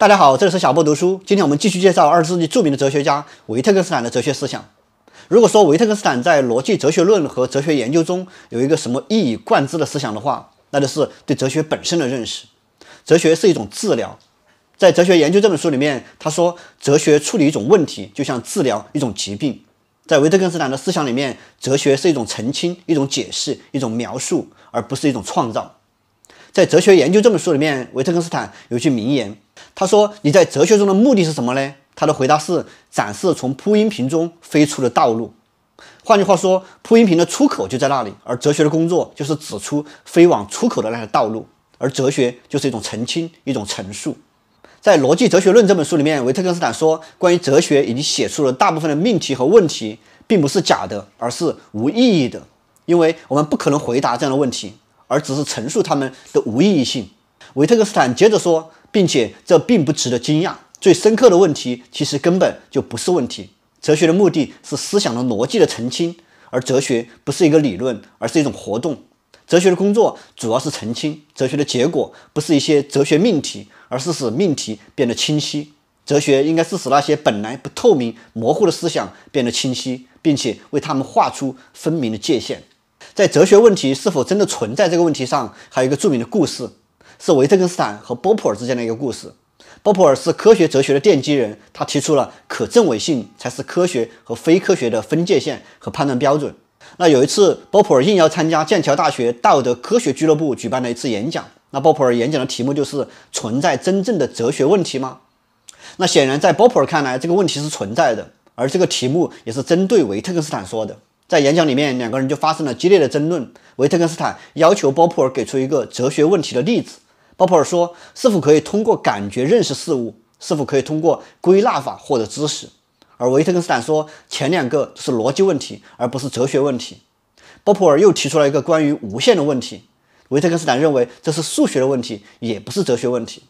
大家好，这里是小波读书。今天我们继续介绍二十世纪著名的哲学家维特根斯坦的哲学思想。如果说维特根斯坦在逻辑哲学论和哲学研究中有一个什么一以贯之的思想的话，那就是对哲学本身的认识。哲学是一种治疗。在《哲学研究》这本书里面，他说哲学处理一种问题，就像治疗一种疾病。在维特根斯坦的思想里面，哲学是一种澄清、一种解释、一种描述，而不是一种创造。在《哲学研究》这本书里面，维特根斯坦有一句名言，他说：“你在哲学中的目的是什么呢？”他的回答是：“展示从铺音瓶中飞出的道路。”换句话说，铺音瓶的出口就在那里，而哲学的工作就是指出飞往出口的那条道路。而哲学就是一种澄清，一种陈述。在《逻辑哲学论》这本书里面，维特根斯坦说：“关于哲学已经写出了大部分的命题和问题，并不是假的，而是无意义的，因为我们不可能回答这样的问题。”而只是陈述他们的无意义性。维特根斯坦接着说，并且这并不值得惊讶。最深刻的问题其实根本就不是问题。哲学的目的是思想的逻辑的澄清，而哲学不是一个理论，而是一种活动。哲学的工作主要是澄清。哲学的结果不是一些哲学命题，而是使命题变得清晰。哲学应该是使那些本来不透明、模糊的思想变得清晰，并且为他们画出分明的界限。在哲学问题是否真的存在这个问题上，还有一个著名的故事，是维特根斯坦和波普尔之间的一个故事。波普尔是科学哲学的奠基人，他提出了可证伪性才是科学和非科学的分界线和判断标准。那有一次，波普尔应邀参加剑桥大学道德科学俱乐部举办的一次演讲，那波普尔演讲的题目就是“存在真正的哲学问题吗？”那显然，在波普尔看来，这个问题是存在的，而这个题目也是针对维特根斯坦说的。在演讲里面，两个人就发生了激烈的争论。维特根斯坦要求波普尔给出一个哲学问题的例子。波普尔说：“是否可以通过感觉认识事物？是否可以通过归纳法获得知识？”而维特根斯坦说：“前两个是逻辑问题，而不是哲学问题。”波普尔又提出了一个关于无限的问题。维特根斯坦认为这是数学的问题，也不是哲学问题。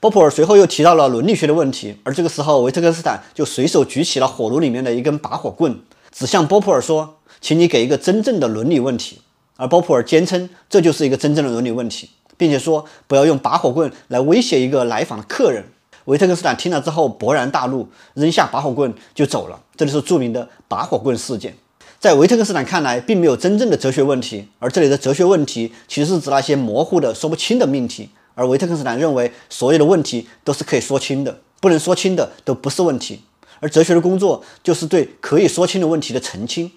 波普尔随后又提到了伦理学的问题，而这个时候维特根斯坦就随手举起了火炉里面的一根拔火棍，指向波普尔说。请你给一个真正的伦理问题，而波普尔坚称这就是一个真正的伦理问题，并且说不要用拔火棍来威胁一个来访的客人。维特根斯坦听了之后勃然大怒，扔下拔火棍就走了。这就是著名的拔火棍事件。在维特根斯坦看来，并没有真正的哲学问题，而这里的哲学问题其实是指那些模糊的、说不清的命题。而维特根斯坦认为，所有的问题都是可以说清的，不能说清的都不是问题。而哲学的工作就是对可以说清的问题的澄清。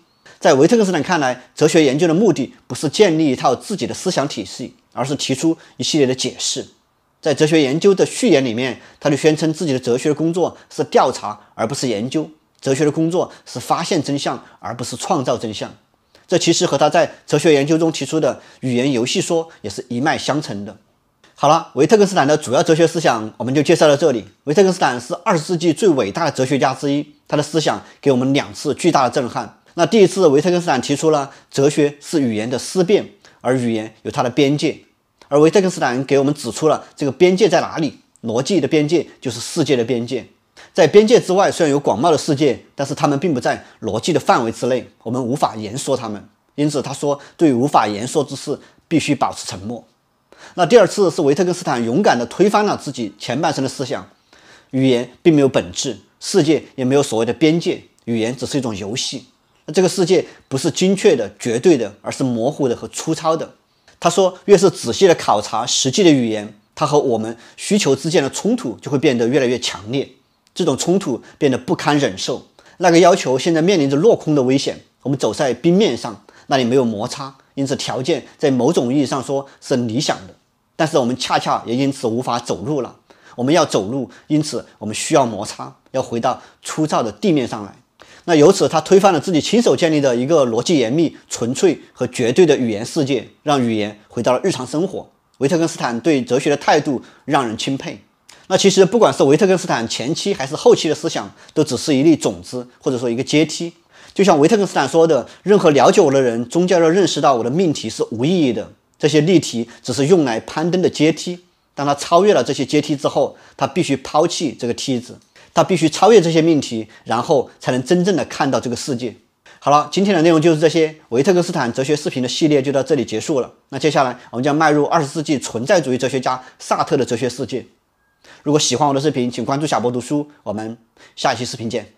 在维特根斯坦看来，哲学研究的目的不是建立一套自己的思想体系，而是提出一系列的解释。在哲学研究的序言里面，他就宣称自己的哲学工作是调查而不是研究，哲学的工作是发现真相而不是创造真相。这其实和他在《哲学研究》中提出的语言游戏说也是一脉相承的。好了，维特根斯坦的主要哲学思想我们就介绍到这里。维特根斯坦是二十世纪最伟大的哲学家之一，他的思想给我们两次巨大的震撼。那第一次，维特根斯坦提出了哲学是语言的思辨，而语言有它的边界。而维特根斯坦给我们指出了这个边界在哪里：逻辑的边界就是世界的边界。在边界之外，虽然有广袤的世界，但是他们并不在逻辑的范围之内，我们无法言说他们。因此，他说，对于无法言说之事，必须保持沉默。那第二次是维特根斯坦勇敢地推翻了自己前半生的思想：语言并没有本质，世界也没有所谓的边界，语言只是一种游戏。这个世界不是精确的、绝对的，而是模糊的和粗糙的。他说，越是仔细的考察实际的语言，它和我们需求之间的冲突就会变得越来越强烈。这种冲突变得不堪忍受，那个要求现在面临着落空的危险。我们走在冰面上，那里没有摩擦，因此条件在某种意义上说是理想的。但是我们恰恰也因此无法走路了。我们要走路，因此我们需要摩擦，要回到粗糙的地面上来。那由此，他推翻了自己亲手建立的一个逻辑严密、纯粹和绝对的语言世界，让语言回到了日常生活。维特根斯坦对哲学的态度让人钦佩。那其实，不管是维特根斯坦前期还是后期的思想，都只是一粒种子，或者说一个阶梯。就像维特根斯坦说的：“任何了解我的人，终将要认识到我的命题是无意义的。这些例题只是用来攀登的阶梯。当他超越了这些阶梯之后，他必须抛弃这个梯子。”他必须超越这些命题，然后才能真正的看到这个世界。好了，今天的内容就是这些维特根斯坦哲学视频的系列就到这里结束了。那接下来我们将迈入二十世纪存在主义哲学家萨特的哲学世界。如果喜欢我的视频，请关注小博读书。我们下一期视频见。